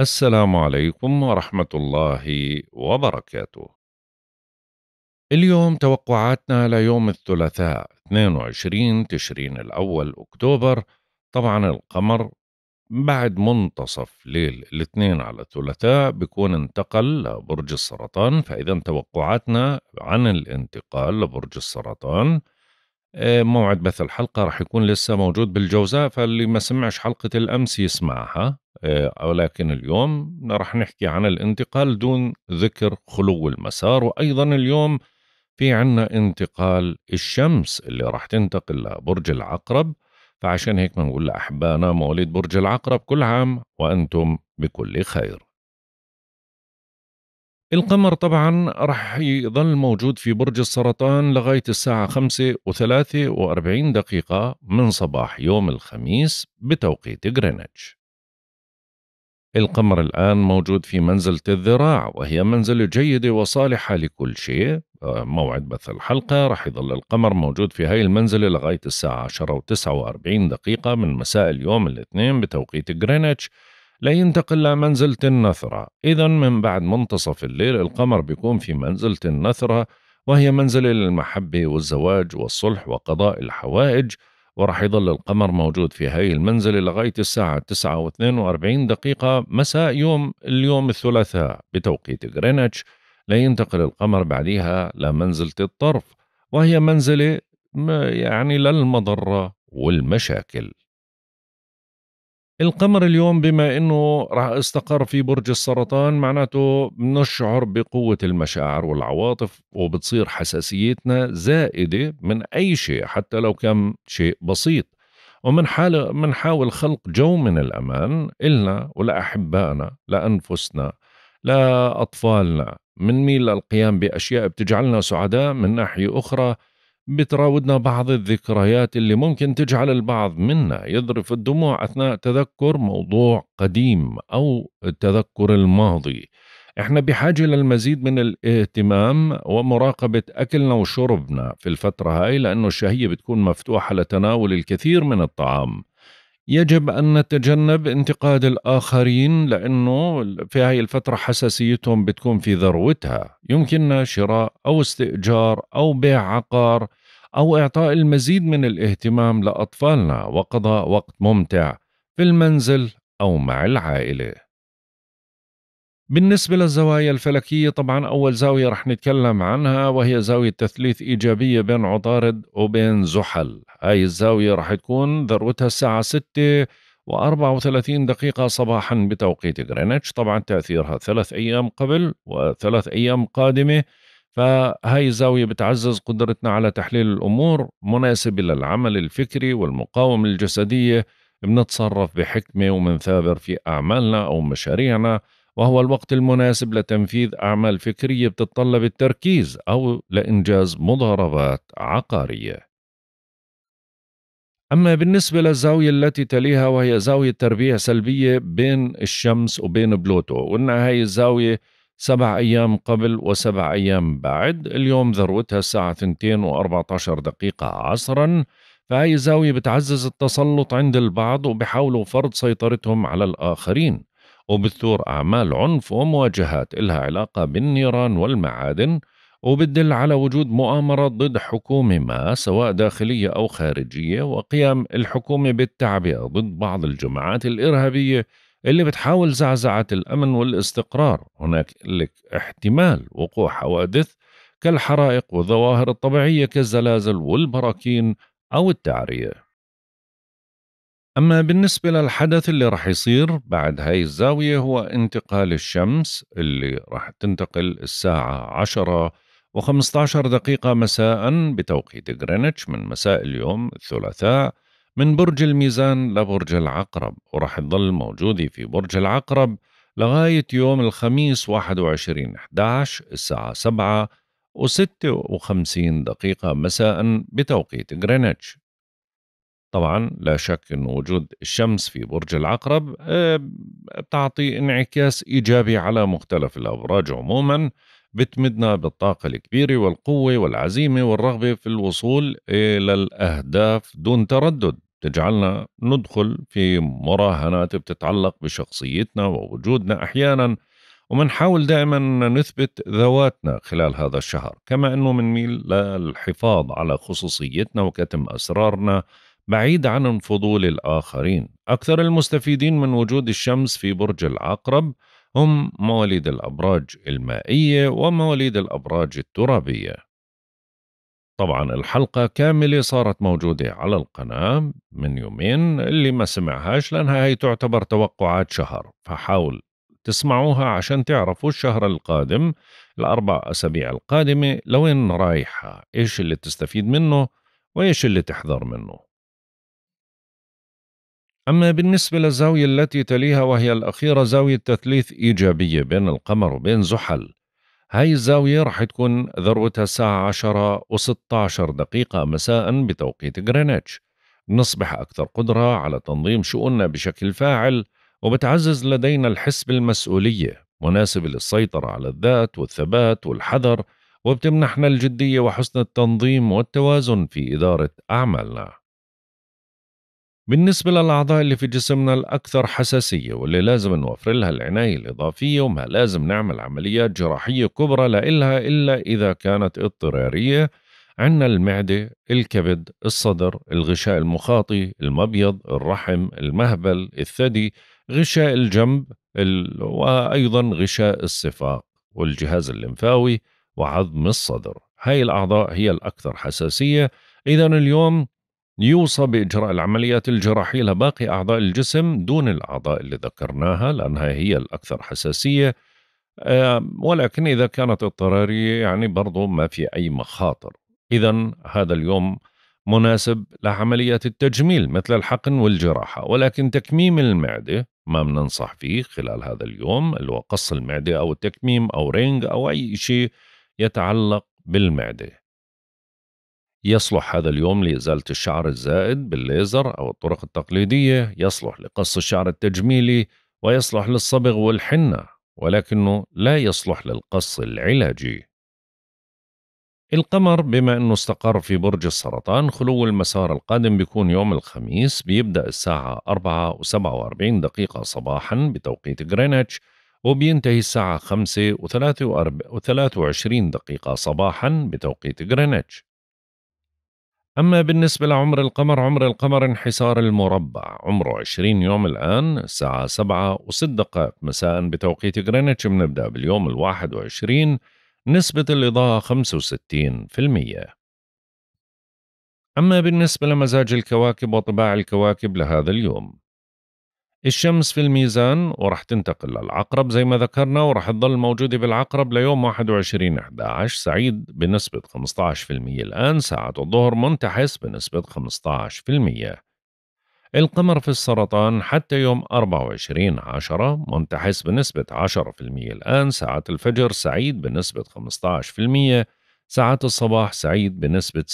السلام عليكم ورحمة الله وبركاته. اليوم توقعاتنا ليوم الثلاثاء 22 تشرين الأول أكتوبر طبعا القمر بعد منتصف ليل الاثنين على الثلاثاء بيكون انتقل لبرج السرطان فإذا توقعاتنا عن الانتقال لبرج السرطان آه، موعد بث الحلقة راح يكون لسه موجود بالجوزاء فاللي ما سمعش حلقة الأمس يسمعها آه، ولكن اليوم راح نحكي عن الانتقال دون ذكر خلو المسار وأيضا اليوم في عنا انتقال الشمس اللي راح تنتقل لبرج العقرب فعشان هيك بنقول لأحبائنا مواليد برج العقرب كل عام وأنتم بكل خير القمر طبعا رح يظل موجود في برج السرطان لغاية الساعة خمسة وثلاثة وأربعين دقيقة من صباح يوم الخميس بتوقيت غرينتش القمر الآن موجود في منزلة الذراع وهي منزلة جيدة وصالحة لكل شيء آه، موعد بث الحلقة رح يظل القمر موجود في هاي المنزلة لغاية الساعة عشرة وتسعة وأربعين دقيقة من مساء اليوم الاثنين بتوقيت غرينتش لينتقل لمنزلة النثرة إذا من بعد منتصف الليل القمر بيكون في منزلة النثرة وهي منزلة للمحبة والزواج والصلح وقضاء الحوائج وراح يظل القمر موجود في هاي المنزلة لغاية الساعة 9 و 42 دقيقة مساء يوم اليوم الثلاثاء بتوقيت غرينتش لينتقل القمر بعديها لمنزلة الطرف وهي منزلة يعني للمضرة والمشاكل القمر اليوم بما انه راح استقر في برج السرطان معناته بنشعر بقوه المشاعر والعواطف وبتصير حساسيتنا زائده من اي شيء حتى لو كان شيء بسيط ومن حال بنحاول خلق جو من الامان النا ولاحبائنا لانفسنا لاطفالنا بنميل للقيام باشياء بتجعلنا سعداء من ناحيه اخرى بتراودنا بعض الذكريات اللي ممكن تجعل البعض منا يذرف الدموع أثناء تذكر موضوع قديم أو تذكر الماضي احنا بحاجة للمزيد من الاهتمام ومراقبة أكلنا وشربنا في الفترة هاي لأنه الشهية بتكون مفتوحة لتناول الكثير من الطعام يجب أن نتجنب انتقاد الآخرين لأنه في هاي الفترة حساسيتهم بتكون في ذروتها يمكننا شراء أو استئجار أو بيع عقار أو إعطاء المزيد من الاهتمام لأطفالنا وقضاء وقت ممتع في المنزل أو مع العائلة بالنسبة للزوايا الفلكية طبعا أول زاوية رح نتكلم عنها وهي زاوية تثليث إيجابية بين عطارد وبين زحل هاي الزاوية رح تكون ذروتها الساعة 6 و34 دقيقة صباحا بتوقيت غرينتش طبعا تأثيرها ثلاث أيام قبل وثلاث أيام قادمة فهاي الزاوية بتعزز قدرتنا على تحليل الأمور مناسبة للعمل الفكري والمقاومة الجسدية بنتصرف بحكمة ومنثابر في أعمالنا أو مشاريعنا وهو الوقت المناسب لتنفيذ أعمال فكرية بتتطلب التركيز أو لإنجاز مضاربات عقارية. أما بالنسبة للزاوية التي تليها وهي زاوية تربيع سلبية بين الشمس وبين بلوتو وإن هاي الزاوية سبع أيام قبل وسبع أيام بعد اليوم ذروتها الساعة 2 و14 دقيقة عصرا فهاي الزاوية بتعزز التسلط عند البعض وبحاولوا فرض سيطرتهم على الآخرين وبتثور أعمال عنف ومواجهات إلها علاقة بالنيران والمعادن وبتدل على وجود مؤامرة ضد حكومة ما سواء داخلية أو خارجية وقيام الحكومة بالتعبئة ضد بعض الجماعات الإرهابية اللي بتحاول زعزعة الأمن والاستقرار هناك لك احتمال وقوع حوادث كالحرائق والظواهر الطبيعية كالزلازل والبراكين أو التعرية أما بالنسبة للحدث اللي رح يصير بعد هاي الزاوية هو انتقال الشمس اللي رح تنتقل الساعة 10 و15 دقيقة مساء بتوقيت غرينتش من مساء اليوم الثلاثاء من برج الميزان لبرج العقرب ورح تظل موجودة في برج العقرب لغاية يوم الخميس 21 11 الساعة 7 و56 دقيقة مساء بتوقيت غرينتش طبعا لا شك أن وجود الشمس في برج العقرب بتعطي آه، انعكاس إيجابي على مختلف الأبراج عموما بتمدنا بالطاقة الكبيرة والقوة والعزيمة والرغبة في الوصول إلى الأهداف دون تردد تجعلنا ندخل في مراهنات بتتعلق بشخصيتنا ووجودنا أحيانا ومنحاول دائما نثبت ذواتنا خلال هذا الشهر كما أنه منميل للحفاظ على خصوصيتنا وكتم أسرارنا بعيد عن انفضول الآخرين أكثر المستفيدين من وجود الشمس في برج العقرب هم مواليد الأبراج المائية ومواليد الأبراج الترابية طبعا الحلقة كاملة صارت موجودة على القناة من يومين اللي ما سمعهاش لأنها هي تعتبر توقعات شهر فحاول تسمعوها عشان تعرفوا الشهر القادم الأربع أسابيع القادمة لوين رايحة إيش اللي تستفيد منه وإيش اللي تحذر منه أما بالنسبة للزاوية التي تليها وهي الأخيرة زاوية تثليث إيجابية بين القمر وبين زحل هاي الزاوية رح تكون ذروتها الساعة 10 و16 دقيقة مساء بتوقيت غرينتش نصبح أكثر قدرة على تنظيم شؤوننا بشكل فاعل وبتعزز لدينا الحس بالمسؤولية مناسبة للسيطرة على الذات والثبات والحذر وبتمنحنا الجدية وحسن التنظيم والتوازن في إدارة أعمالنا بالنسبة للأعضاء اللي في جسمنا الأكثر حساسية واللي لازم نوفر لها العناية الإضافية وما لازم نعمل عمليات جراحية كبرى لإلها إلا إذا كانت اضطرارية عندنا المعدة، الكبد، الصدر، الغشاء المخاطي، المبيض، الرحم، المهبل، الثدي، غشاء الجنب وأيضا غشاء الصفاق والجهاز الليمفاوي وعظم الصدر هاي الأعضاء هي الأكثر حساسية إذا اليوم يوصى بإجراء العمليات الجراحية لباقي أعضاء الجسم دون الأعضاء اللي ذكرناها لأنها هي الأكثر حساسية ولكن إذا كانت اضطرارية يعني برضو ما في أي مخاطر إذا هذا اليوم مناسب لعمليات التجميل مثل الحقن والجراحة ولكن تكميم المعدة ما بننصح فيه خلال هذا اليوم اللي هو قص المعدة أو التكميم أو رينج أو أي شيء يتعلق بالمعدة يصلح هذا اليوم لإزالة الشعر الزائد بالليزر أو الطرق التقليدية يصلح لقص الشعر التجميلي ويصلح للصبغ والحنة ولكنه لا يصلح للقص العلاجي القمر بما أنه استقر في برج السرطان خلو المسار القادم بيكون يوم الخميس بيبدأ الساعة 4 و47 دقيقة صباحا بتوقيت غرينتش وبينتهي الساعة 5 و23 دقيقة صباحا بتوقيت غرينتش أما بالنسبة لعمر القمر عمر القمر انحسار المربع عمره 20 يوم الآن الساعة 7 و6 دقائق مساء بتوقيت غرينتش بنبدأ باليوم الواحد وعشرين نسبة الإضاءة 65% أما بالنسبة لمزاج الكواكب وطباع الكواكب لهذا اليوم الشمس في الميزان ورح تنتقل للعقرب زي ما ذكرنا ورح تظل موجودة بالعقرب ليوم 21 11 سعيد بنسبة 15% الآن ساعة الظهر منتحس بنسبة 15% القمر في السرطان حتى يوم 24 10 منتحس بنسبة 10% الآن ساعة الفجر سعيد بنسبة 15% ساعة الصباح سعيد بنسبة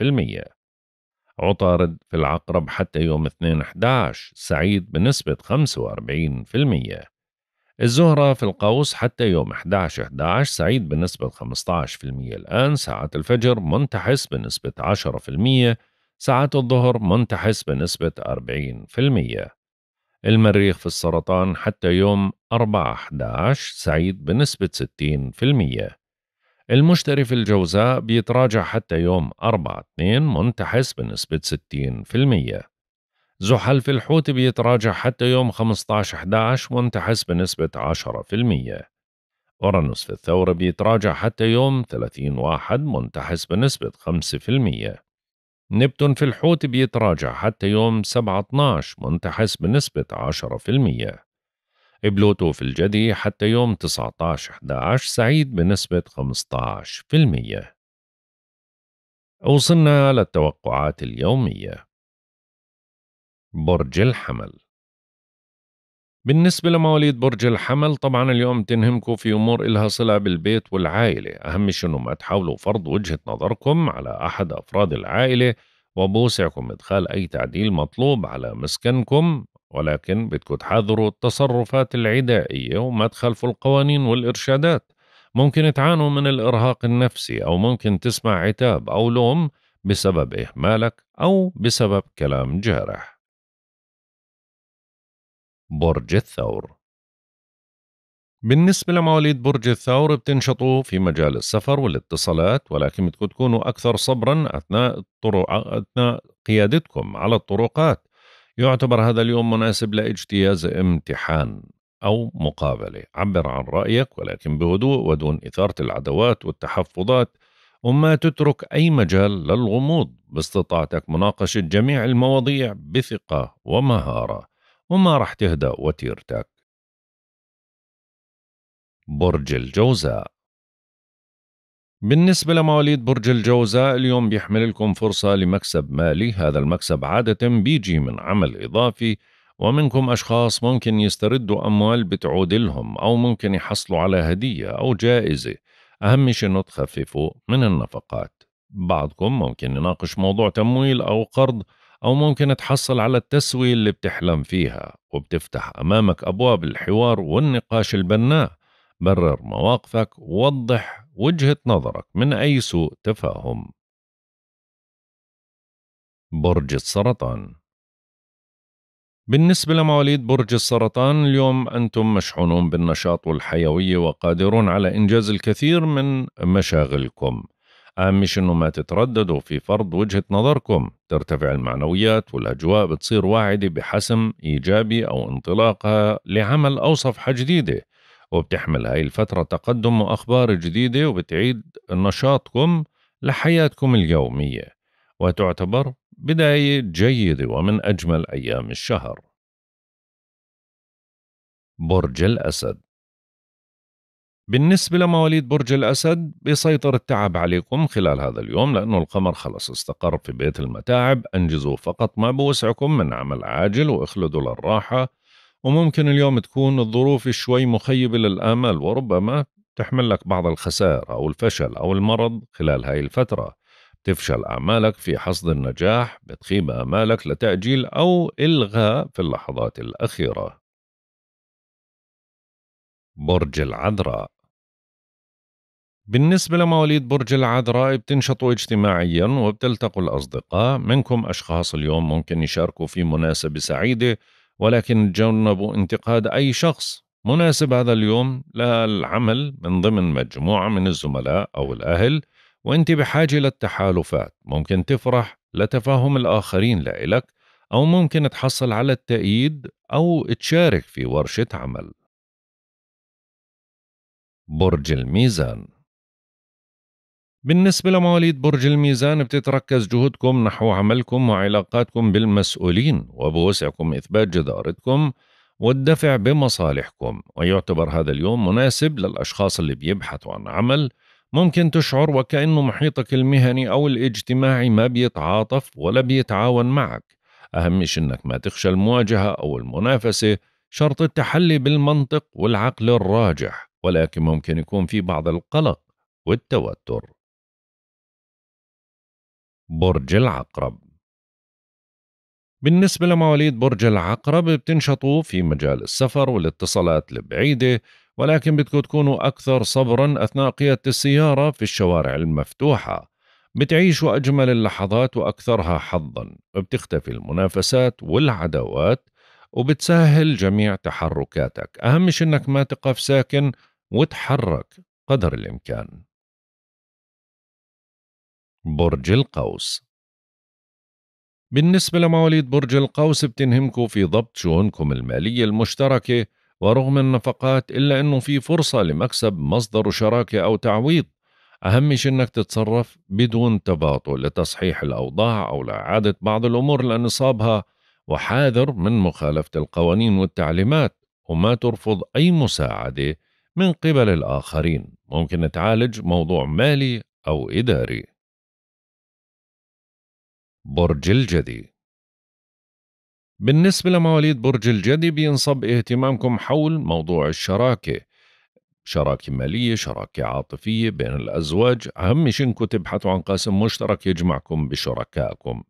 70% عطارد في العقرب حتى يوم 2/11 سعيد بنسبة 45% الزهرة في القوس حتى يوم 11 11 سعيد بنسبة 15% الآن ساعات الفجر منتحس بنسبة 10% ساعات الظهر منتحس بنسبة 40% المريخ في السرطان حتى يوم 4 11 سعيد بنسبة 60% المشتري في الجوزاء بيتراجع حتى يوم 4-2 منتحس بنسبة 60% زحل في الحوت بيتراجع حتى يوم 15-11 منتحس بنسبة 10% أورانوس في الثورة بيتراجع حتى يوم 30-1 منتحس بنسبة 5% نبتون في الحوت بيتراجع حتى يوم 7-12 منتحس بنسبة 10% بلوتو في الجدي حتى يوم 19/11 سعيد بنسبة 15% وصلنا للتوقعات اليومية برج الحمل بالنسبة لمواليد برج الحمل طبعا اليوم تنهمكم في أمور إلها صلة بالبيت والعائلة أهم شيء أنه ما تحاولوا فرض وجهة نظركم على أحد أفراد العائلة وبوسعكم إدخال أي تعديل مطلوب على مسكنكم ولكن بدكم تحذروا التصرفات العدائية وما تخالفوا القوانين والإرشادات ممكن تعانوا من الإرهاق النفسي أو ممكن تسمع عتاب أو لوم بسبب إهمالك أو بسبب كلام جارح برج الثور بالنسبة لمواليد برج الثور بتنشطوا في مجال السفر والاتصالات ولكن بدكم تكونوا أكثر صبرا أثناء الطرق أثناء قيادتكم على الطرقات يعتبر هذا اليوم مناسب لاجتياز امتحان أو مقابلة عبر عن رأيك ولكن بهدوء ودون إثارة العداوات والتحفظات وما تترك أي مجال للغموض باستطاعتك مناقشة جميع المواضيع بثقة ومهارة وما رح تهدأ وتيرتك برج الجوزاء بالنسبة لمواليد برج الجوزاء اليوم بيحمل لكم فرصة لمكسب مالي هذا المكسب عادة بيجي من عمل إضافي ومنكم أشخاص ممكن يستردوا أموال بتعود لهم أو ممكن يحصلوا على هدية أو جائزة أهم شيء إنه تخففوا من النفقات بعضكم ممكن يناقش موضوع تمويل أو قرض أو ممكن تحصل على التسوية اللي بتحلم فيها وبتفتح أمامك أبواب الحوار والنقاش البناء برر مواقفك ووضح وجهة نظرك من أي سوء تفاهم برج السرطان بالنسبة لمواليد برج السرطان اليوم أنتم مشحونون بالنشاط والحيوية وقادرون على إنجاز الكثير من مشاغلكم أهم شيء إنه ما تترددوا في فرض وجهة نظركم ترتفع المعنويات والأجواء بتصير واعدة بحسم إيجابي أو انطلاقها لعمل أو صفحة جديدة وبتحمل هاي الفترة تقدم وأخبار جديدة وبتعيد نشاطكم لحياتكم اليومية وتعتبر بداية جيدة ومن أجمل أيام الشهر برج الأسد بالنسبة لمواليد برج الأسد بيسيطر التعب عليكم خلال هذا اليوم لأنه القمر خلص استقر في بيت المتاعب أنجزوا فقط ما بوسعكم من عمل عاجل واخلدوا للراحة وممكن اليوم تكون الظروف شوي مخيبة للآمال وربما تحمل لك بعض الخسائر أو الفشل أو المرض خلال هاي الفترة تفشل أعمالك في حصد النجاح بتخيب آمالك لتأجيل أو إلغاء في اللحظات الأخيرة برج العذراء بالنسبة لمواليد برج العذراء بتنشطوا اجتماعيا وبتلتقوا الأصدقاء منكم أشخاص اليوم ممكن يشاركوا في مناسبة سعيدة ولكن تجنبوا انتقاد أي شخص مناسب هذا اليوم للعمل من ضمن مجموعة من الزملاء أو الأهل وأنت بحاجة للتحالفات ممكن تفرح لتفاهم الآخرين لإلك أو ممكن تحصل على التأييد أو تشارك في ورشة عمل برج الميزان بالنسبة لمواليد برج الميزان بتتركز جهودكم نحو عملكم وعلاقاتكم بالمسؤولين وبوسعكم إثبات جدارتكم والدفع بمصالحكم ويعتبر هذا اليوم مناسب للأشخاص اللي بيبحثوا عن عمل ممكن تشعر وكأنه محيطك المهني أو الاجتماعي ما بيتعاطف ولا بيتعاون معك أهم شيء أنك ما تخشى المواجهة أو المنافسة شرط التحلي بالمنطق والعقل الراجح ولكن ممكن يكون في بعض القلق والتوتر برج العقرب بالنسبة لمواليد برج العقرب بتنشطوا في مجال السفر والاتصالات البعيدة ولكن بدكم تكونوا أكثر صبرا أثناء قيادة السيارة في الشوارع المفتوحة بتعيشوا أجمل اللحظات وأكثرها حظا بتختفي المنافسات والعداوات وبتسهل جميع تحركاتك أهم شيء أنك ما تقف ساكن وتحرك قدر الإمكان برج القوس بالنسبة لمواليد برج القوس بتنهمكوا في ضبط شؤونكم المالية المشتركة ورغم النفقات إلا أنه في فرصة لمكسب مصدر شراكة أو تعويض أهم شيء أنك تتصرف بدون تباطؤ لتصحيح الأوضاع أو لإعادة بعض الأمور لنصابها وحاذر من مخالفة القوانين والتعليمات وما ترفض أي مساعدة من قبل الآخرين ممكن تعالج موضوع مالي أو إداري برج الجدي بالنسبة لمواليد برج الجدي بينصب اهتمامكم حول موضوع الشراكة شراكة مالية شراكة عاطفية بين الأزواج أهم شيء إنكم تبحثوا عن قاسم مشترك يجمعكم بشركائكم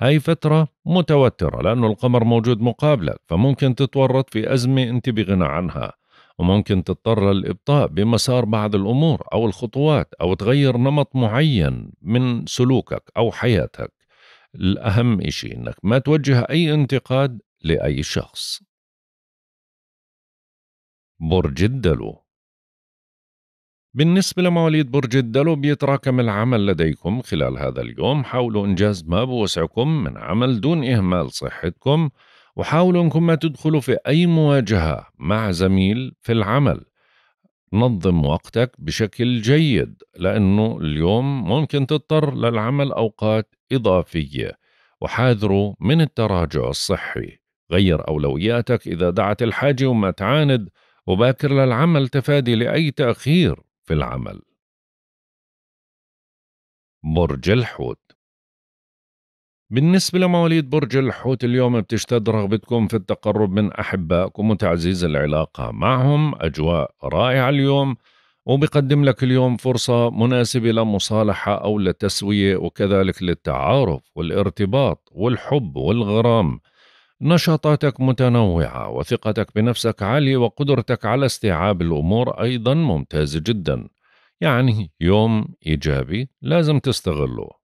هاي فترة متوترة لأنه القمر موجود مقابلك فممكن تتورط في أزمة أنت بغنى عنها وممكن تضطر للإبطاء بمسار بعض الأمور أو الخطوات أو تغير نمط معين من سلوكك أو حياتك الأهم إشي إنك ما توجه أي انتقاد لأي شخص برج الدلو بالنسبة لمواليد برج الدلو بيتراكم العمل لديكم خلال هذا اليوم حاولوا إنجاز ما بوسعكم من عمل دون إهمال صحتكم وحاولوا أنكم ما تدخلوا في أي مواجهة مع زميل في العمل نظم وقتك بشكل جيد لأنه اليوم ممكن تضطر للعمل أوقات إضافية وحاذروا من التراجع الصحي غير أولوياتك إذا دعت الحاجة وما تعاند وباكر للعمل تفادي لأي تأخير في العمل برج الحوت بالنسبة لمواليد برج الحوت اليوم بتشتد رغبتكم في التقرب من أحبائكم وتعزيز العلاقة معهم أجواء رائعة اليوم وبقدم لك اليوم فرصة مناسبة لمصالحة أو لتسوية وكذلك للتعارف والارتباط والحب والغرام نشاطاتك متنوعة وثقتك بنفسك عالية وقدرتك على استيعاب الأمور أيضا ممتازة جدا يعني يوم إيجابي لازم تستغله